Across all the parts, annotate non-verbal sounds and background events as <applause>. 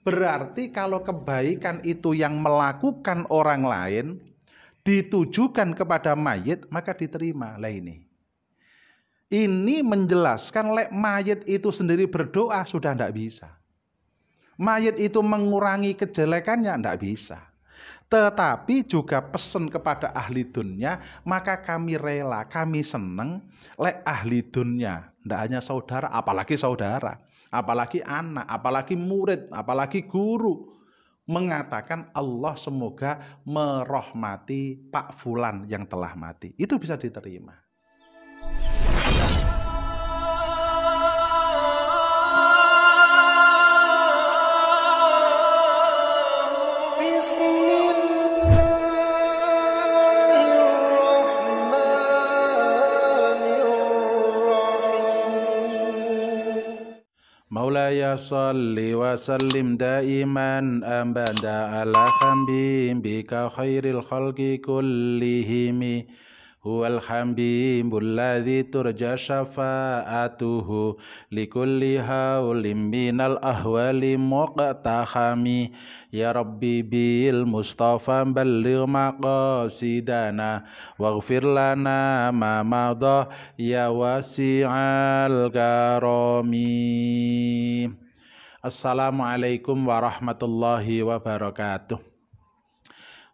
Berarti kalau kebaikan itu yang melakukan orang lain ditujukan kepada mayit maka diterima lah ini. Ini menjelaskan lek mayit itu sendiri berdoa sudah tidak bisa. Mayit itu mengurangi kejelekannya tidak bisa. Tetapi juga pesan kepada ahli dunia, maka kami rela, kami seneng lek ahli dunia. Tidak hanya saudara, apalagi saudara apalagi anak, apalagi murid, apalagi guru mengatakan Allah semoga merahmati Pak Fulan yang telah mati. Itu bisa diterima. صل وسلم دائما أبدا على بك خير الخلق كلهم هو الحبيب الذي ترجى شفاعته لكل هول من الأهوال مقتحم يا ربي بالمصطفى بلغ مقاصدنا واغفر لنا ما مضى يا واسع الكرم Assalamualaikum warahmatullahi wabarakatuh.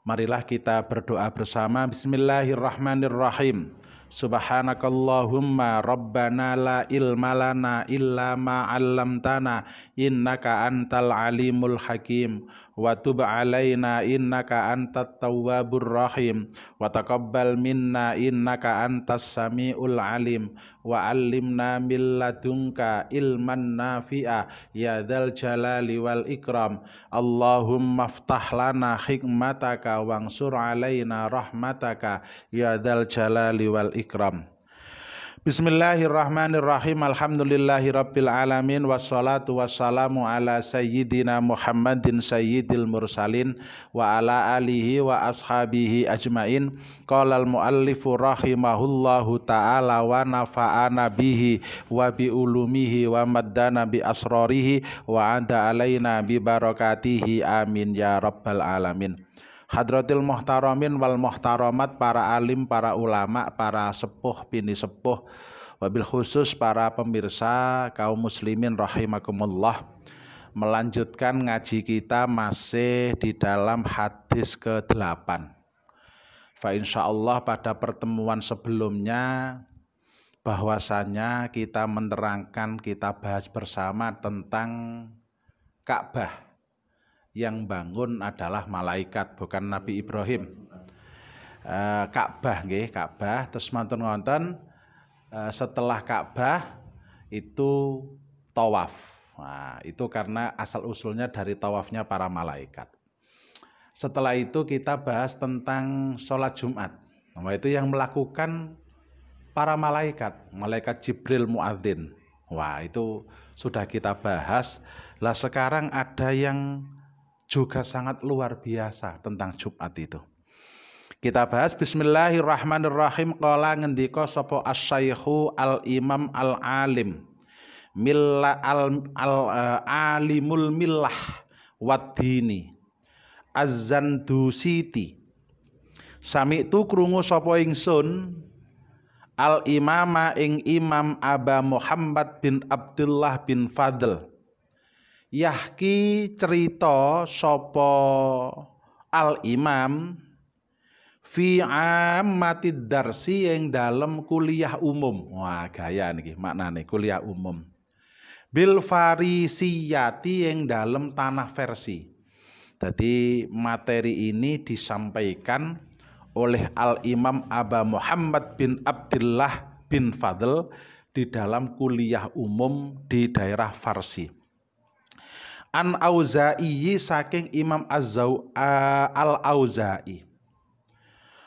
Marilah kita berdoa bersama. Bismillahirrahmanirrahim. Subhanakallahumma rabbana la ilma lana illa ma 'allamtana innaka antal alimul hakim wa tub alaina innaka antat tawwabur rahim wa taqabbal minna innaka antas samiul alim wa allimna min ilman nafi'a ya dzal jalali wal ikram Allahumma ftah lana hikmataka wangsur alaina rahmataka ya dzal jalali wal ikram Bismillahirrahmanirrahim. Alhamdulillahi rabbil alamin wassalatu wassalamu ala sayyidina Muhammadin sayyidil mursalin wa ala alihi wa ashabihi ajmain. Qala al muallifu rahimahullahu taala wa nafa'ana bihi wa bi wa maddana bi asrarihi wa anda alaina bi barakatihi amin ya rabbal alamin. Hadratil muhtaramin wal muhtaramat para alim, para ulama, para sepuh, bini sepuh, wabil khusus para pemirsa kaum muslimin rahimakumullah melanjutkan ngaji kita masih di dalam hadis ke-8. Fa insya Allah pada pertemuan sebelumnya bahwasanya kita menerangkan kita bahas bersama tentang Ka'bah yang bangun adalah malaikat bukan Nabi Ibrahim. Uh, Ka'bah nggih, Ka'bah terus mantun ngonten uh, eh, setelah Ka'bah itu tawaf. Nah, itu karena asal usulnya dari tawafnya para malaikat. Setelah itu kita bahas tentang sholat Jumat. Nah, itu yang melakukan para malaikat, malaikat Jibril Muadzin. Wah, itu sudah kita bahas. Lah sekarang ada yang juga sangat luar biasa tentang Jumat itu. Kita bahas bismillahirrahmanirrahim qala ngendika sapa asy al-imam al-alim milla al, al uh, alimul millah waddini azan zandusiti sami tu krungu sapa ingsun al imama ing imam Aba Muhammad bin Abdullah bin Fadl yahki cerita sopo al imam fi amati darsi yang dalam kuliah umum wah gaya makna maknane kuliah umum bil farisiyati yang dalam tanah versi jadi materi ini disampaikan oleh Al Imam Aba Muhammad bin Abdullah bin Fadl di dalam kuliah umum di daerah Farsi an auza'i saking Imam Azau uh, al auza'i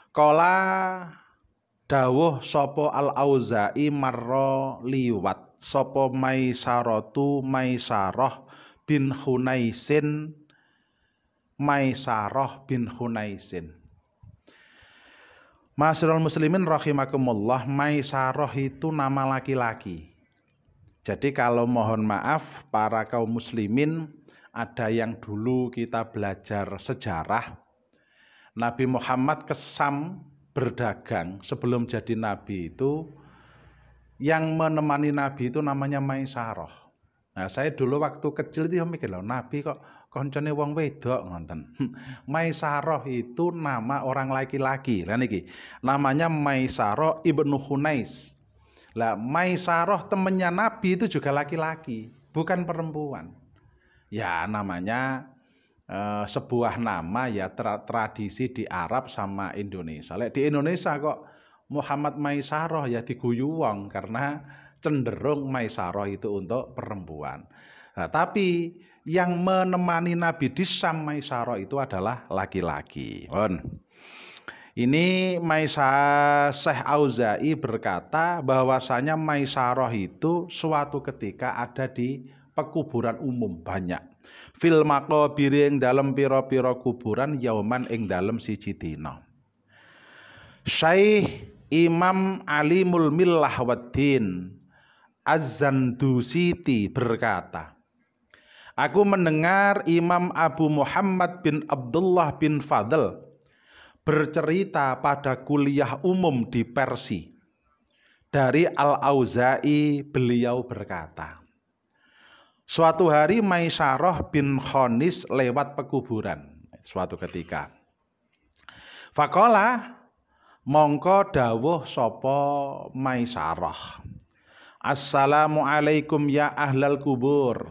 Kola dawuh sopo al auza'i marro liwat sopo maisaratu maisaroh bin Hunaisin Maisaroh bin Hunaisin Masrul muslimin rahimakumullah Maisaroh itu nama laki-laki jadi kalau mohon maaf para kaum muslimin ada yang dulu kita belajar sejarah Nabi Muhammad kesam berdagang sebelum jadi nabi itu yang menemani nabi itu namanya Maisaroh. Nah, saya dulu waktu kecil itu ya mikir loh, nabi kok koncone wong wedok ngonten. <laughs> Maisaroh itu nama orang laki-laki. Lah niki. Namanya Maisaroh Ibnu Hunais. Lah Maisaroh temennya Nabi itu juga laki-laki, bukan perempuan. Ya namanya eh, sebuah nama ya tra tradisi di Arab sama Indonesia. Lek di Indonesia kok Muhammad Maisaroh ya diguyu wong karena cenderung Maisaroh itu untuk perempuan. Nah, tapi yang menemani Nabi di Sam Maisaroh itu adalah laki-laki. On. -laki. -laki. Ini Maisah Syekh Auzai berkata bahwasanya Maisaroh itu suatu ketika ada di pekuburan umum banyak. Fil maqabiri ing dalem pira-pira kuburan yauman ing dalem siji dina. Syekh Imam Alimul Millah Waddin Az-Zandusiti berkata, Aku mendengar Imam Abu Muhammad bin Abdullah bin Fadl bercerita pada kuliah umum di Persi. Dari Al-Auza'i beliau berkata, Suatu hari Maisaroh bin Khonis lewat pekuburan suatu ketika. Fakola mongko dawuh sopo Maisaroh. Assalamualaikum ya ahlal kubur.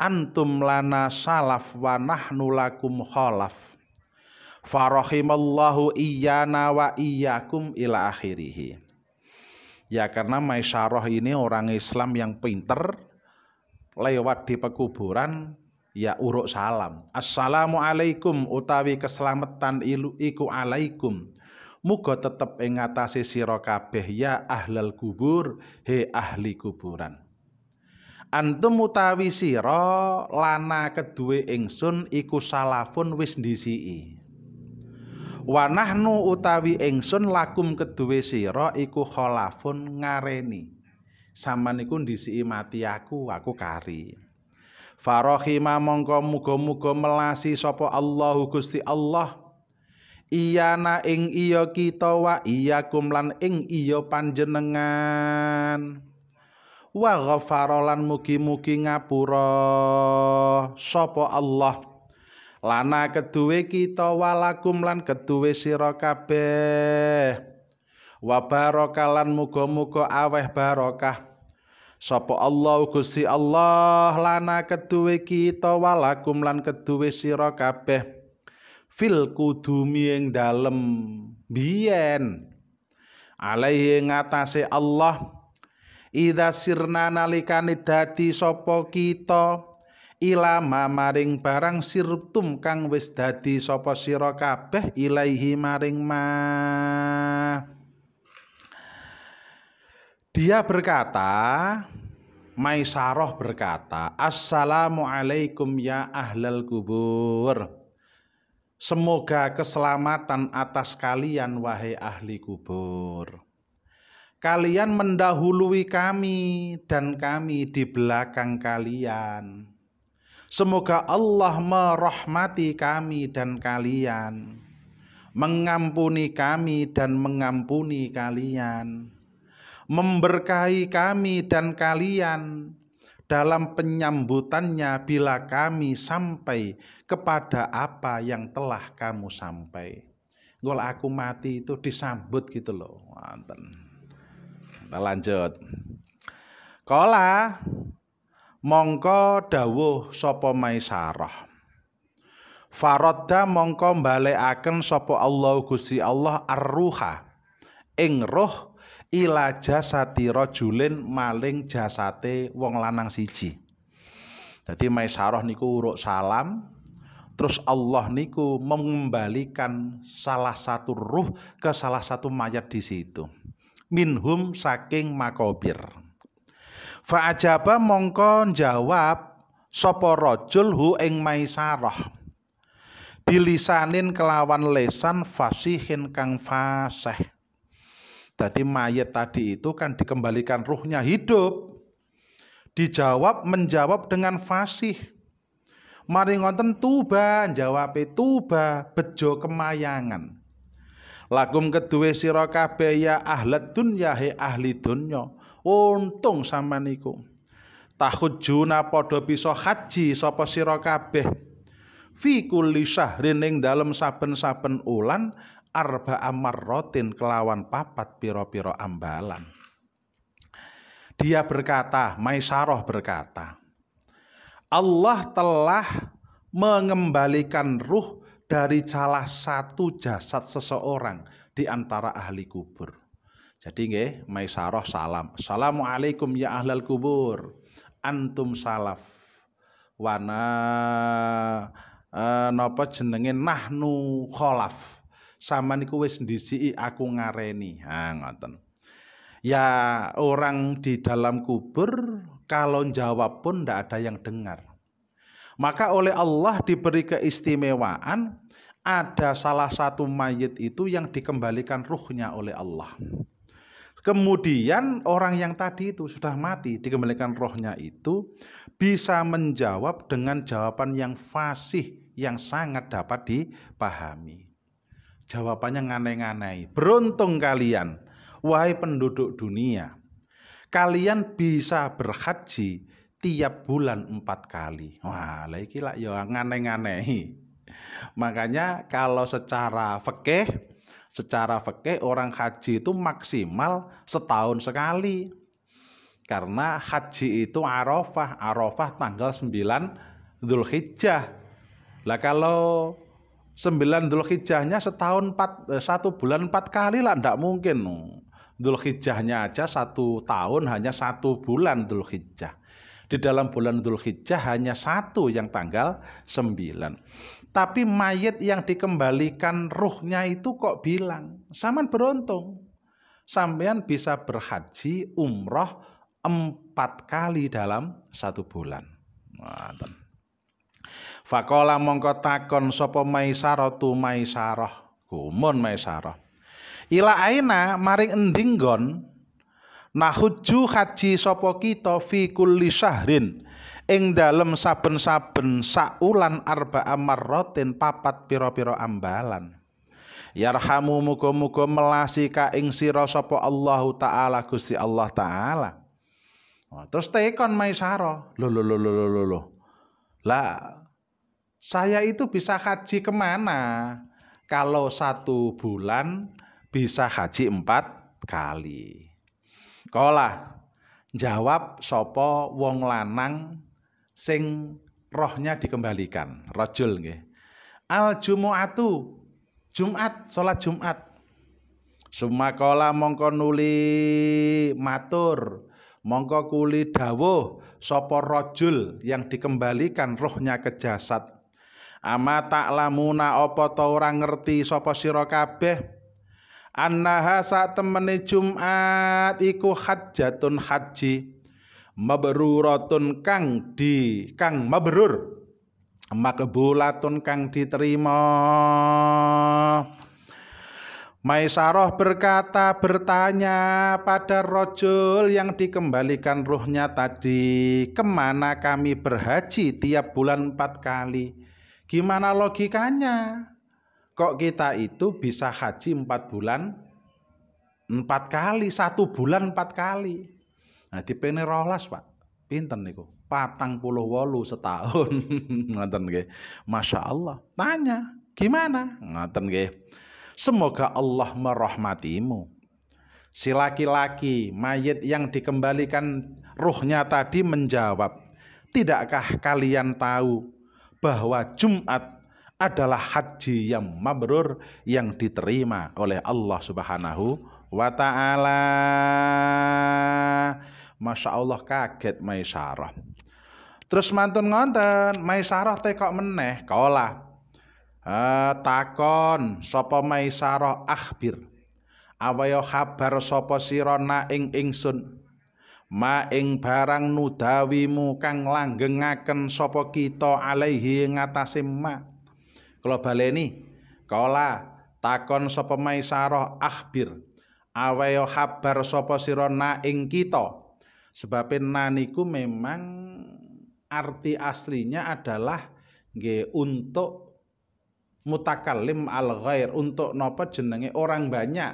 Antum lana salaf wa nahnu lakum kholaf Farohimallahu iyana wa iyakum ila akhirih. Ya karena Maisaroh ini orang Islam yang pinter lewat di pekuburan ya uruk salam. Assalamualaikum utawi keselamatan ilu iku alaikum. Muga tetep ing ngatasé sira kabeh ya ahlal kubur, he ahli kuburan. Antum utawi sira lana kedue ingsun iku salafun wis ndisiki. wanahnu utawi engsun lakum keduwe sira iku kholafun ngareni saman iku ndisiki mati aku aku kari farahima mongko muga-muga melasi sapa Allahu Gusti Allah iyana ing iya kita wa iyakum lan ing iya panjenengan wa ghafaralan mugi-mugi ngapura sapa Allah lana keduwe kita walakum lan keduwe sira kabeh wa lan muga-muga aweh barokah sapa Allah Gusti Allah lana keduwe kita walakum lan keduwe sira kabeh fil kudumi ing dalem biyen alai ngatasé Allah idza sirna nalika dadi sapa kita ila maring barang sirtum kang wis dadi sapa sira kabeh ilaihi maring ma Dia berkata Maisaroh berkata Assalamualaikum ya ahlal kubur Semoga keselamatan atas kalian wahai ahli kubur Kalian mendahului kami dan kami di belakang kalian Semoga Allah merahmati kami dan kalian, mengampuni kami dan mengampuni kalian, memberkahi kami dan kalian dalam penyambutannya bila kami sampai kepada apa yang telah kamu sampai. Kalau aku mati itu disambut gitu loh. Kita lanjut. Kola mongko dawuh sapa Maisarah Farodda mongko balekaken sapa Allah Gusti Allah arruha ing roh ila jasati rajulin maling jasate wong lanang siji. Jadi Maisarah niku uruk salam terus Allah niku mengembalikan salah satu ruh ke salah satu mayat di situ. Minhum saking makobir. Fa'ajaba mongko jawab sapa rajul hu ing maisarah. Bilisanin kelawan lesan fasihin kang fasih. Jadi mayat tadi itu kan dikembalikan ruhnya hidup. Dijawab menjawab dengan fasih. Mari ngonten tuba, jawab tuba, bejo kemayangan. Lakum kedue sirokabe ya ahli dunya he ahli dunya untung sama niku juna podo bisa haji sopo siro kabeh fi kulli rining dalam saben-saben ulan arba amarrotin kelawan papat piro-piro ambalan dia berkata Maisaroh berkata Allah telah mengembalikan ruh dari salah satu jasad seseorang di antara ahli kubur. Jadi nggih maisaroh salam. Assalamualaikum ya ahlal kubur. Antum salaf. Wana e, eh, napa jenenge nahnu kholaf. Sama niku wis ndisiki aku ngareni. Ha ngoten. Ya orang di dalam kubur kalau jawab pun tidak ada yang dengar. Maka oleh Allah diberi keistimewaan ada salah satu mayit itu yang dikembalikan ruhnya oleh Allah. Kemudian orang yang tadi itu sudah mati, dikembalikan rohnya itu bisa menjawab dengan jawaban yang fasih, yang sangat dapat dipahami. Jawabannya nganeh-nganeh. Beruntung kalian, wahai penduduk dunia. Kalian bisa berhaji tiap bulan empat kali. Wah, lagi lah ya nganeh-nganeh. Makanya kalau secara fikih secara fakih orang haji itu maksimal setahun sekali. Karena haji itu Arafah, Arafah tanggal 9 Dzulhijjah. Lah kalau 9 Dzulhijjahnya setahun 4 eh, satu bulan empat kali lah ndak mungkin. Dzulhijjahnya aja satu tahun hanya satu bulan Dzulhijjah. Di dalam bulan hijjah hanya satu yang tanggal 9. Tapi mayat yang dikembalikan ruhnya itu kok bilang, saman beruntung. Sampean bisa berhaji umroh empat kali dalam satu bulan. Fakola mongko takon maisaro tu Maisarah, gumun Maisarah. Ila aina maring endinggon nahuju haji sopo kita fi kulli syahrin ing dalem saben-saben saulan arba rotin papat piro-piro ambalan yarhamu muga-muga melasi ka ing sira sapa Allahu taala Gusti Allah taala oh, terus tekon maisaro lo lo lo lo lo lo lah saya itu bisa haji kemana kalau satu bulan bisa haji empat kali kola jawab sopo wong lanang sing rohnya dikembalikan, rojul nggih. Al jumu'atu, Jumat, sholat Jumat. Sumakola mongko nuli matur, mongko kuli dawuh sapa rojul yang dikembalikan rohnya ke jasad. Ama tak lamuna apa ta ora ngerti sapa sira kabeh annaha sak temene Jumat iku hajatun haji mabruratun kang di kang mabrur makbulatun kang diterima Maisaroh berkata bertanya pada rojul yang dikembalikan ruhnya tadi Kemana kami berhaji tiap bulan empat kali Gimana logikanya Kok kita itu bisa haji empat bulan empat kali Satu bulan empat kali Nah, dipene rolas, Pak. Pinten niku? Patang puluh wolu setahun. <laughs> Ngoten nggih. Masya Allah. Tanya, gimana? Ngoten nggih. Semoga Allah merahmatimu. Si laki-laki mayit yang dikembalikan ruhnya tadi menjawab, "Tidakkah kalian tahu bahwa Jumat adalah haji yang mabrur yang diterima oleh Allah Subhanahu wa taala?" Masya Allah kaget Maisarah. Terus mantun ngonten, Maisarah teh kok meneh kola. Eh, takon sopo Maisarah akhbir. Awaya kabar sopo sira na ing ingsun. Ma ing barang nudawimu kang langgengaken sopo kita alaihi ngatasé ma. Kala baleni, kola takon sopo Maisarah akhbir. Awaya kabar sopo sira na ing kita Sebab naniku memang arti aslinya adalah nge, untuk mutakalim al ghair untuk nopo jenenge orang banyak.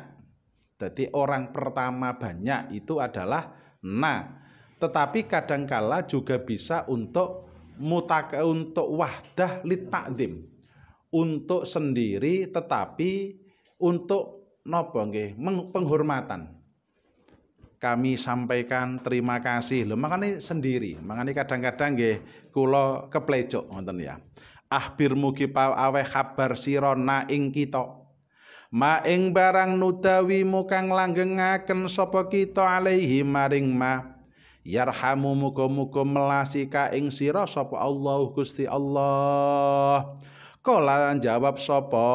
Jadi orang pertama banyak itu adalah na. Tetapi kadangkala juga bisa untuk mutak untuk wahdah litakdim untuk sendiri tetapi untuk nopo nge, penghormatan kami sampaikan terima kasih lo makanya sendiri makanya kadang-kadang gih kulo keplecok nonton ya ahbir mugi aweh kabar na ing kita ma ing barang nudawi mukang langgengaken sopo kita alaihi maring ma yarhamu muga-muga melasi ka ing siro sopo Allah Gusti Allah kala jawab sopo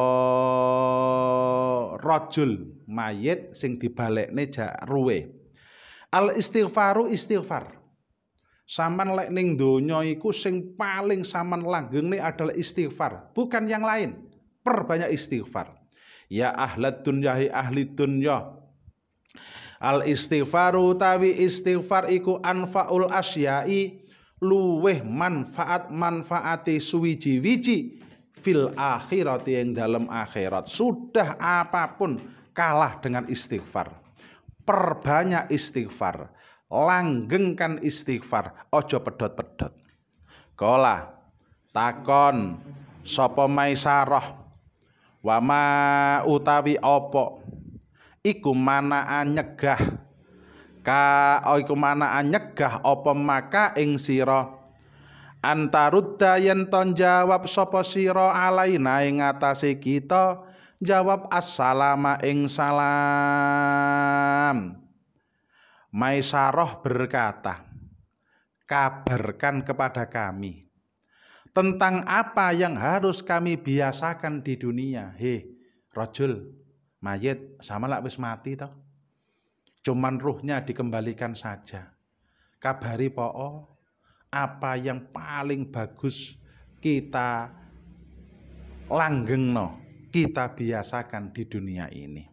rojul, mayit sing dibalekne jak ruwe Al istighfaru istighfar. Saman lek ning donya iku sing paling saman nih adalah istighfar, bukan yang lain. Perbanyak istighfar. Ya ahlat dunyahi ya ahli dunya. Al istighfaru tawi istighfar iku anfaul asyai luweh manfaat manfaati suwiji-wiji fil akhirat yang dalam akhirat. Sudah apapun kalah dengan istighfar perbanyak istighfar langgengkan istighfar ojo pedot-pedot kola takon sopo maisaroh, wama utawi opo iku anyegah, ka oh, iku manaan anyegah opo maka ing siro antarudda yen ton jawab sopo siro alaina ing atase kita jawab assalama ing salam Maisaroh berkata kabarkan kepada kami tentang apa yang harus kami biasakan di dunia he rojul mayit sama lah wis mati toh cuman ruhnya dikembalikan saja kabari poo apa yang paling bagus kita langgeng no kita biasakan di dunia ini.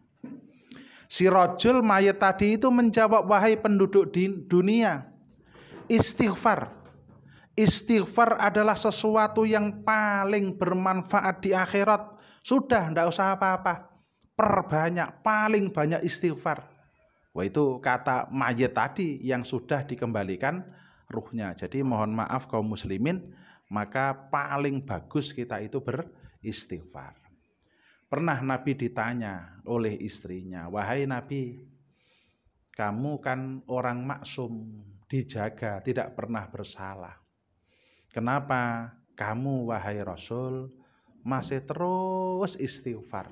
Si rojul mayat tadi itu menjawab wahai penduduk di dunia. Istighfar. Istighfar adalah sesuatu yang paling bermanfaat di akhirat. Sudah, tidak usah apa-apa. Perbanyak, paling banyak istighfar. Wah itu kata mayat tadi yang sudah dikembalikan ruhnya. Jadi mohon maaf kaum muslimin, maka paling bagus kita itu beristighfar. Pernah Nabi ditanya oleh istrinya, "Wahai Nabi, kamu kan orang maksum, dijaga, tidak pernah bersalah. Kenapa kamu wahai Rasul masih terus istighfar?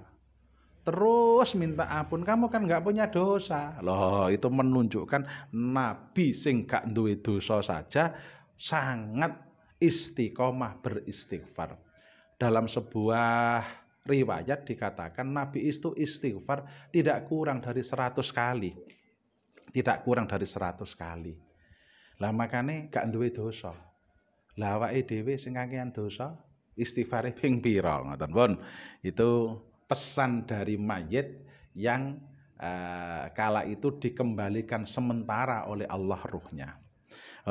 Terus minta ampun, kamu kan nggak punya dosa." Loh, itu menunjukkan Nabi sing gak duwe dosa saja sangat istiqomah beristighfar. Dalam sebuah riwayat dikatakan Nabi itu istighfar tidak kurang dari 100 kali. Tidak kurang dari 100 kali. Lah makane gak duwe dosa. Lah awake dhewe sing kakean dosa istighfare ping pira ngoten pun. Itu pesan dari mayit yang uh, kala itu dikembalikan sementara oleh Allah ruhnya.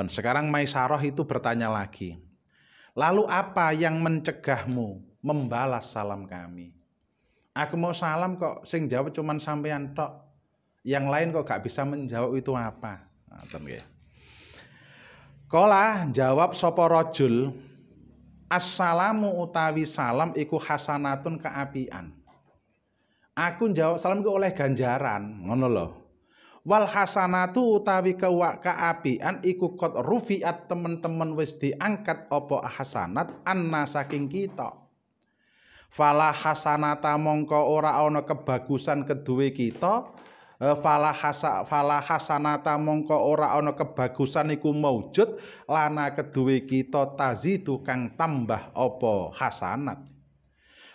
sekarang Maisaroh itu bertanya lagi, lalu apa yang mencegahmu membalas salam kami. Aku mau salam kok sing jawab cuman sampean tok. Yang lain kok gak bisa menjawab itu apa? Ngoten nah, nggih. Kala jawab sopo rojul Assalamu utawi salam iku hasanatun keapian. Aku jawab salam iku oleh ganjaran, ngono loh Wal hasanatu utawi kewa keapian iku kot rufiat temen-temen wis diangkat opo hasanat anna saking kita. fala hasanata mongko ora ana kebagusan kedue kita eh, fala hasa fala hasanata mongko ora ana kebagusan iku maujud lana kedue kita tazidu kang tambah apa hasanat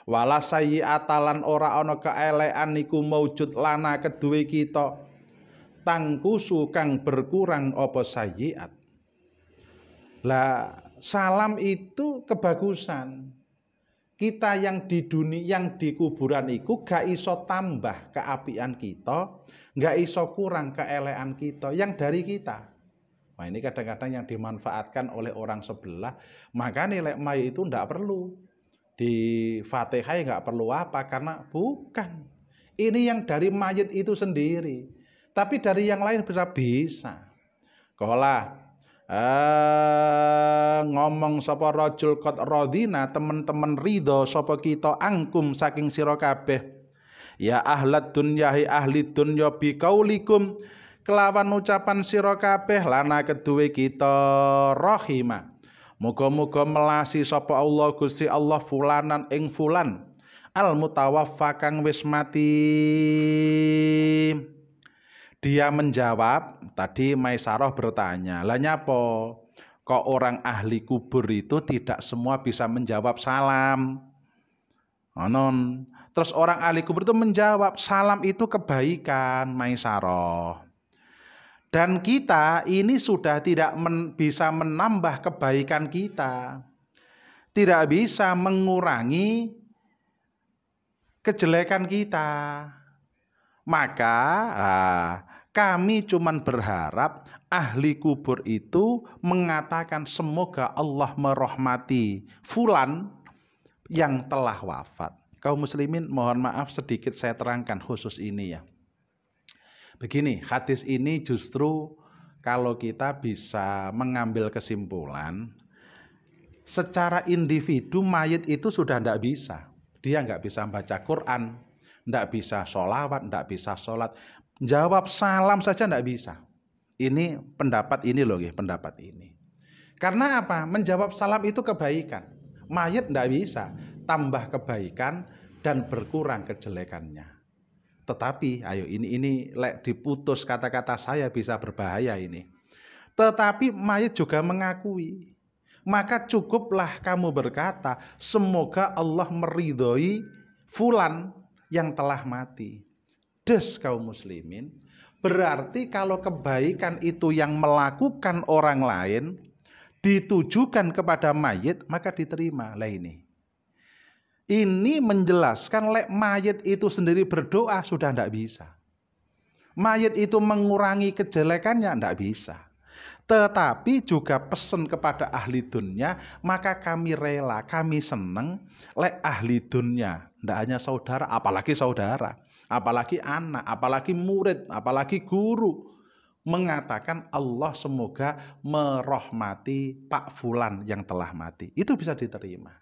wala sayyi'ata ora ana keelekan iku maujud lana kedue kita tangkusu kang berkurang apa sayyi'at la salam itu kebagusan kita yang di dunia yang di kuburan itu gak iso tambah keapian kita, gak iso kurang keelean kita yang dari kita. Nah ini kadang-kadang yang dimanfaatkan oleh orang sebelah, maka nilai may itu ndak perlu. Di Fatihah ya nggak perlu apa karena bukan. Ini yang dari mayit itu sendiri. Tapi dari yang lain bisa bisa. kalau Eh, ngomong sapa rajul qad radina teman-teman ridho sapa kita angkum saking sira kabeh ya ahlat dunyahi ahli dunya biqaulikum kelawan ucapan sira kabeh lana kedue kita rahima muga-muga melasi sapa Allah Gusti Allah fulanan ing fulan al mutawaffa kang wis mati dia menjawab, tadi Maisaroh bertanya, lah nyapo, kok orang ahli kubur itu tidak semua bisa menjawab salam. Anon. Terus orang ahli kubur itu menjawab, salam itu kebaikan, Maisaroh. Dan kita ini sudah tidak men bisa menambah kebaikan kita. Tidak bisa mengurangi kejelekan kita maka ah, kami cuma berharap ahli kubur itu mengatakan semoga Allah merahmati fulan yang telah wafat. Kaum muslimin mohon maaf sedikit saya terangkan khusus ini ya. Begini, hadis ini justru kalau kita bisa mengambil kesimpulan secara individu mayit itu sudah tidak bisa. Dia nggak bisa baca Quran, tidak bisa sholawat, tidak bisa sholat. Jawab salam saja tidak bisa. Ini pendapat ini loh, pendapat ini. Karena apa? Menjawab salam itu kebaikan. Mayat tidak bisa. Tambah kebaikan dan berkurang kejelekannya. Tetapi, ayo ini ini lek diputus kata-kata saya bisa berbahaya ini. Tetapi mayat juga mengakui. Maka cukuplah kamu berkata, semoga Allah meridhoi fulan yang telah mati cerdas kaum muslimin, berarti kalau kebaikan itu yang melakukan orang lain ditujukan kepada mayit maka diterima lah ini. Ini menjelaskan lek mayit itu sendiri berdoa sudah tidak bisa. Mayit itu mengurangi kejelekannya tidak bisa. Tetapi juga pesan kepada ahli dunia, maka kami rela, kami seneng lek ahli dunia. Tidak hanya saudara, apalagi saudara apalagi anak, apalagi murid, apalagi guru mengatakan Allah semoga merahmati Pak Fulan yang telah mati. Itu bisa diterima.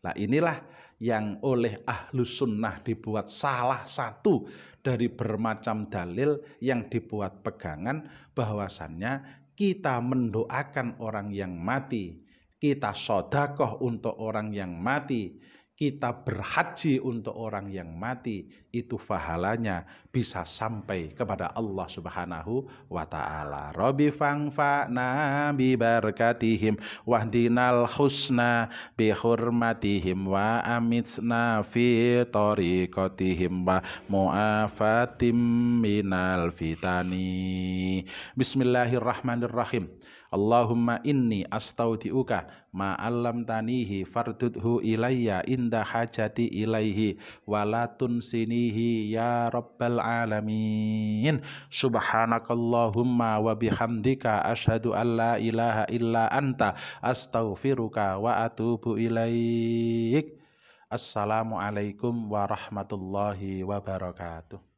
Nah inilah yang oleh ahlu sunnah dibuat salah satu dari bermacam dalil yang dibuat pegangan bahwasannya kita mendoakan orang yang mati. Kita sodakoh untuk orang yang mati kita berhaji untuk orang yang mati itu fahalanya bisa sampai kepada Allah Subhanahu wa taala. Rabbi fangfa nabi barakatihim wahdinal husna bi hurmatihim wa amitsna fi tariqatihim wa mu'afatim minal fitani. Bismillahirrahmanirrahim. Allahumma inni astautiuka ma alam tanihi fardudhu ilayya inda hajati ilaihi walatun sinihi ya rabbal alamin subhanakallahumma wa bihamdika ashadu an la ilaha illa anta astaghfiruka wa atubu ilaik Assalamualaikum warahmatullahi wabarakatuh